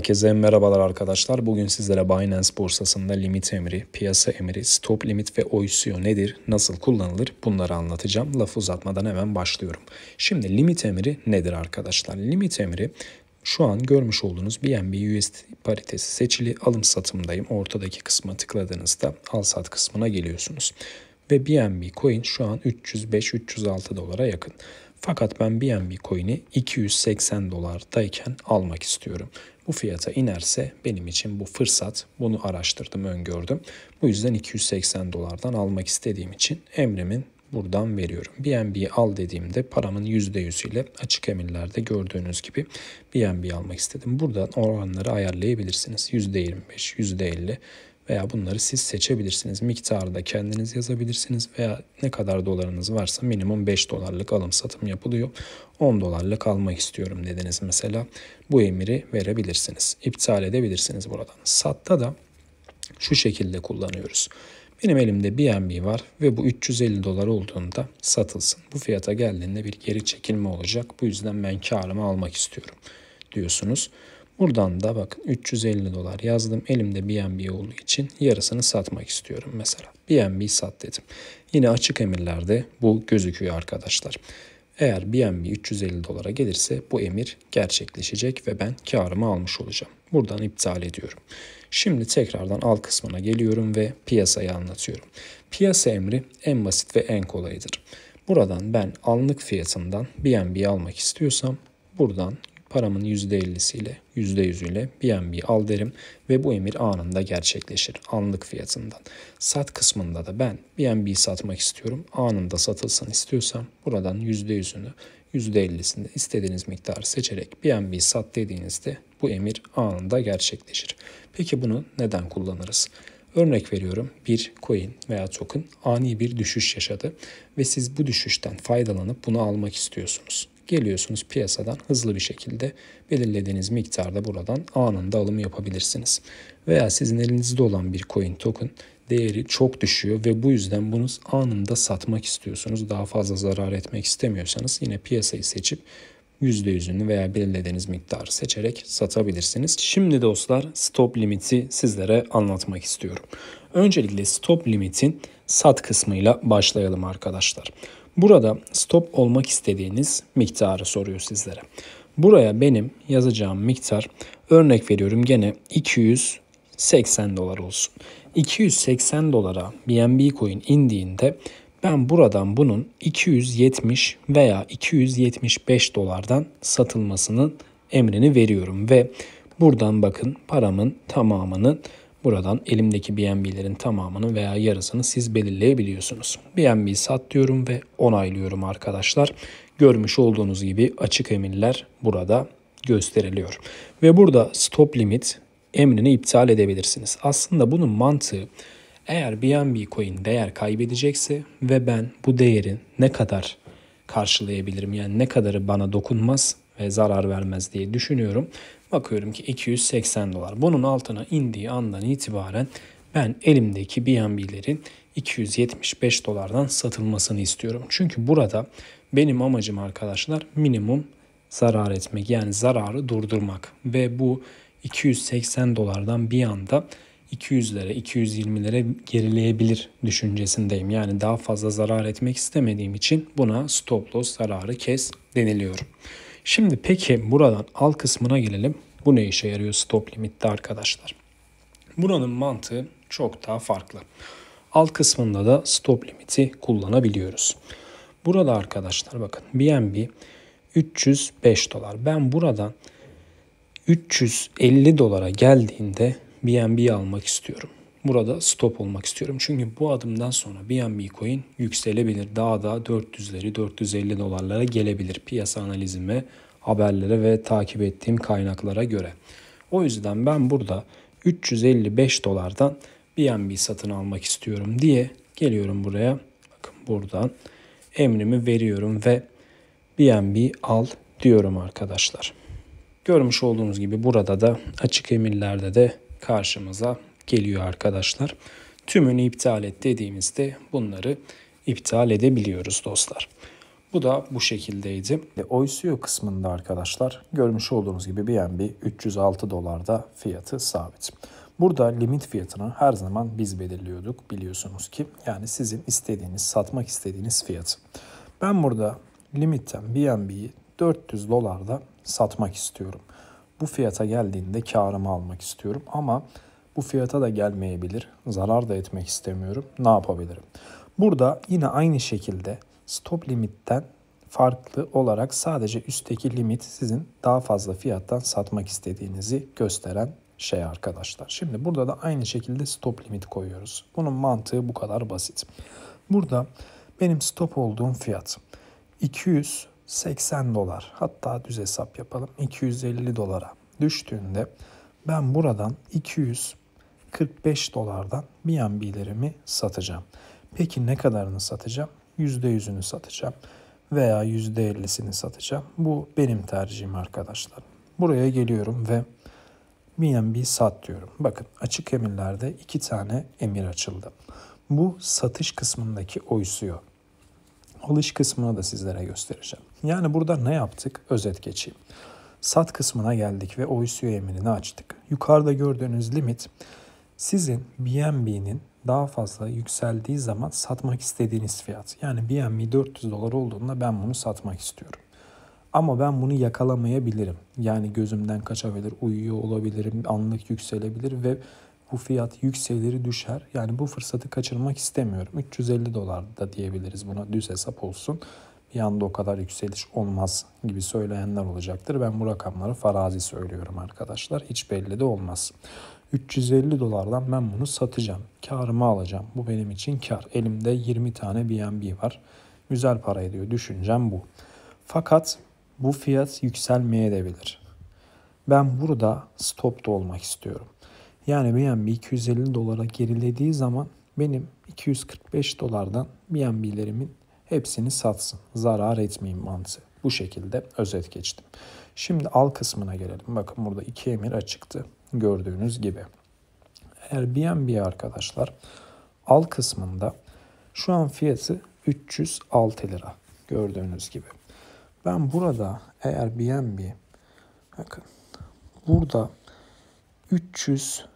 Herkese merhabalar arkadaşlar. Bugün sizlere Binance borsasında limit emri, piyasa emri, stop limit ve OISIO nedir, nasıl kullanılır bunları anlatacağım. Laf uzatmadan hemen başlıyorum. Şimdi limit emri nedir arkadaşlar? Limit emri şu an görmüş olduğunuz BNB USD paritesi seçili alım satımdayım. Ortadaki kısma tıkladığınızda al sat kısmına geliyorsunuz. Ve BNB coin şu an 305-306 dolara yakın. Fakat ben BNB coin'i 280 dolardayken almak istiyorum bu fiyata inerse benim için bu fırsat. Bunu araştırdım, öngördüm. Bu yüzden 280 dolardan almak istediğim için emrimin buradan veriyorum. BNB al dediğimde paramın %100'üyle açık emirlerde gördüğünüz gibi BNB almak istedim. Buradan oranları ayarlayabilirsiniz. %25, %50 veya bunları siz seçebilirsiniz. Miktarı da kendiniz yazabilirsiniz veya ne kadar dolarınız varsa minimum 5 dolarlık alım satım yapılıyor. 10 dolarlık almak istiyorum dediniz mesela. Bu emiri verebilirsiniz. İptal edebilirsiniz buradan. Satta da şu şekilde kullanıyoruz. Benim elimde BNB var ve bu 350 dolar olduğunda satılsın. Bu fiyata geldiğinde bir geri çekilme olacak. Bu yüzden ben karımı almak istiyorum diyorsunuz. Buradan da bakın 350 dolar yazdım. Elimde BNB olduğu için yarısını satmak istiyorum mesela. BNB sat dedim. Yine açık emirlerde bu gözüküyor arkadaşlar. Eğer BNB 350 dolara gelirse bu emir gerçekleşecek ve ben karımı almış olacağım. Buradan iptal ediyorum. Şimdi tekrardan al kısmına geliyorum ve piyasayı anlatıyorum. Piyasa emri en basit ve en kolayıdır. Buradan ben anlık fiyatından BNB almak istiyorsam buradan paramın %50'siyle %100'üyle BNB al derim ve bu emir anında gerçekleşir anlık fiyatından. Sat kısmında da ben BNB satmak istiyorum anında satılsın istiyorsam buradan %100'ünü %50'sini istediğiniz miktarı seçerek BNB sat dediğinizde bu emir anında gerçekleşir. Peki bunu neden kullanırız? Örnek veriyorum bir coin veya token ani bir düşüş yaşadı ve siz bu düşüşten faydalanıp bunu almak istiyorsunuz. Geliyorsunuz piyasadan hızlı bir şekilde belirlediğiniz miktarda buradan anında alım yapabilirsiniz. Veya sizin elinizde olan bir coin token değeri çok düşüyor ve bu yüzden bunu anında satmak istiyorsunuz. Daha fazla zarar etmek istemiyorsanız yine piyasayı seçip %100'ünü veya belirlediğiniz miktarı seçerek satabilirsiniz. Şimdi dostlar stop limiti sizlere anlatmak istiyorum. Öncelikle stop limitin sat kısmıyla başlayalım arkadaşlar. Burada stop olmak istediğiniz miktarı soruyor sizlere. Buraya benim yazacağım miktar örnek veriyorum gene 280 dolar olsun. 280 dolara BNB coin indiğinde ben buradan bunun 270 veya 275 dolardan satılmasının emrini veriyorum ve buradan bakın paramın tamamının Buradan elimdeki BNB'lerin tamamını veya yarısını siz belirleyebiliyorsunuz. BNB sat diyorum ve onaylıyorum arkadaşlar. Görmüş olduğunuz gibi açık emirler burada gösteriliyor. Ve burada stop limit emrini iptal edebilirsiniz. Aslında bunun mantığı eğer BNB coin değer kaybedecekse ve ben bu değerin ne kadar karşılayabilirim yani ne kadarı bana dokunmaz ve zarar vermez diye düşünüyorum. Bakıyorum ki 280 dolar. Bunun altına indiği andan itibaren ben elimdeki BNB'lerin 275 dolardan satılmasını istiyorum. Çünkü burada benim amacım arkadaşlar minimum zarar etmek yani zararı durdurmak ve bu 280 dolardan bir anda 200'lere 220'lere gerileyebilir düşüncesindeyim. Yani daha fazla zarar etmek istemediğim için buna stop loss zararı kes deniliyorum. Şimdi peki buradan al kısmına gelelim. Bu ne işe yarıyor stop limitte arkadaşlar? Buranın mantığı çok daha farklı. Alt kısmında da stop limiti kullanabiliyoruz. Burada arkadaşlar bakın BNB 305 dolar. Ben buradan 350 dolara geldiğinde BNB almak istiyorum. Burada stop olmak istiyorum. Çünkü bu adımdan sonra BNB coin yükselebilir. Daha da 400'leri 450 dolarlara gelebilir piyasa analizime, haberlere ve takip ettiğim kaynaklara göre. O yüzden ben burada 355 dolardan BNB satın almak istiyorum diye geliyorum buraya. Bakın buradan emrimi veriyorum ve BNB al diyorum arkadaşlar. Görmüş olduğunuz gibi burada da açık emirlerde de karşımıza geliyor arkadaşlar. Tümünü iptal et dediğimizde bunları iptal edebiliyoruz dostlar. Bu da bu şekildeydi. Ve kısmında arkadaşlar görmüş olduğunuz gibi BNB 306 dolarda fiyatı sabit. Burada limit fiyatını her zaman biz belirliyorduk biliyorsunuz ki. Yani sizin istediğiniz, satmak istediğiniz fiyatı. Ben burada limitten BNB'yi 400 dolarda satmak istiyorum. Bu fiyata geldiğinde karımı almak istiyorum ama bu fiyata da gelmeyebilir. Zarar da etmek istemiyorum. Ne yapabilirim? Burada yine aynı şekilde stop limitten farklı olarak sadece üstteki limit sizin daha fazla fiyattan satmak istediğinizi gösteren şey arkadaşlar. Şimdi burada da aynı şekilde stop limit koyuyoruz. Bunun mantığı bu kadar basit. Burada benim stop olduğum fiyat 280 dolar hatta düz hesap yapalım 250 dolara düştüğünde ben buradan 200 45 dolardan BNB'lerimi satacağım. Peki ne kadarını satacağım? %100'ünü satacağım veya %50'sini satacağım. Bu benim tercihim arkadaşlar. Buraya geliyorum ve BNB sat diyorum. Bakın açık emirlerde iki tane emir açıldı. Bu satış kısmındaki oysuyor. Alış kısmını da sizlere göstereceğim. Yani burada ne yaptık? Özet geçeyim. Sat kısmına geldik ve oysuyor emirini açtık. Yukarıda gördüğünüz limit sizin BNB'nin daha fazla yükseldiği zaman satmak istediğiniz fiyat. Yani BNB 400 dolar olduğunda ben bunu satmak istiyorum. Ama ben bunu yakalamayabilirim. Yani gözümden kaçabilir, uyuyor olabilirim, anlık yükselebilir ve bu fiyat yükselir düşer. Yani bu fırsatı kaçırmak istemiyorum. 350 dolar da diyebiliriz buna düz hesap olsun. Bir anda o kadar yükseliş olmaz gibi söyleyenler olacaktır. Ben bu rakamları farazi söylüyorum arkadaşlar. Hiç belli de olmaz. 350 dolardan ben bunu satacağım. Karımı alacağım. Bu benim için kar. Elimde 20 tane BNB var. Güzel para ediyor. Düşüncem bu. Fakat bu fiyat yükselmeye de bilir. Ben burada stopta olmak istiyorum. Yani BNB 250 dolara gerilediği zaman benim 245 dolardan BNB'lerimin hepsini satsın. Zarar etmeyin mantığı. Bu şekilde özet geçtim. Şimdi al kısmına gelelim. Bakın burada iki emir açıktı gördüğünüz gibi. Airbnb arkadaşlar al kısmında şu an fiyatı 306 lira gördüğünüz gibi. Ben burada Airbnb bakın burada 350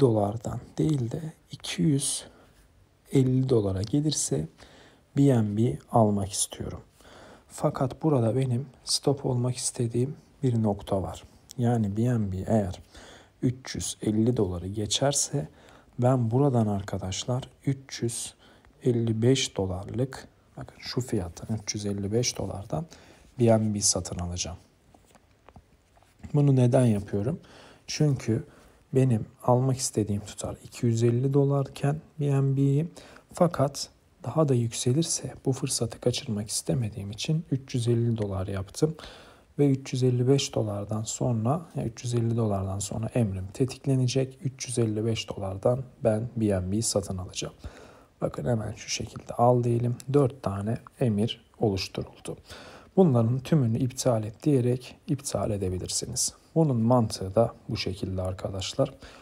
dolardan değil de 250 dolara gelirse BNB almak istiyorum. Fakat burada benim stop olmak istediğim bir nokta var yani BNB eğer 350 doları geçerse ben buradan arkadaşlar 355 dolarlık bakın şu fiyattan 355 dolardan BNB satın alacağım. Bunu neden yapıyorum? Çünkü benim almak istediğim tutar 250 dolarken BNB'yi fakat daha da yükselirse bu fırsatı kaçırmak istemediğim için 350 dolar yaptım ve 355 dolardan sonra 350 dolardan sonra emrim tetiklenecek. 355 dolardan ben BNB satın alacağım. Bakın hemen şu şekilde al diyelim. 4 tane emir oluşturuldu. Bunların tümünü iptal et diyerek iptal edebilirsiniz. Bunun mantığı da bu şekilde arkadaşlar.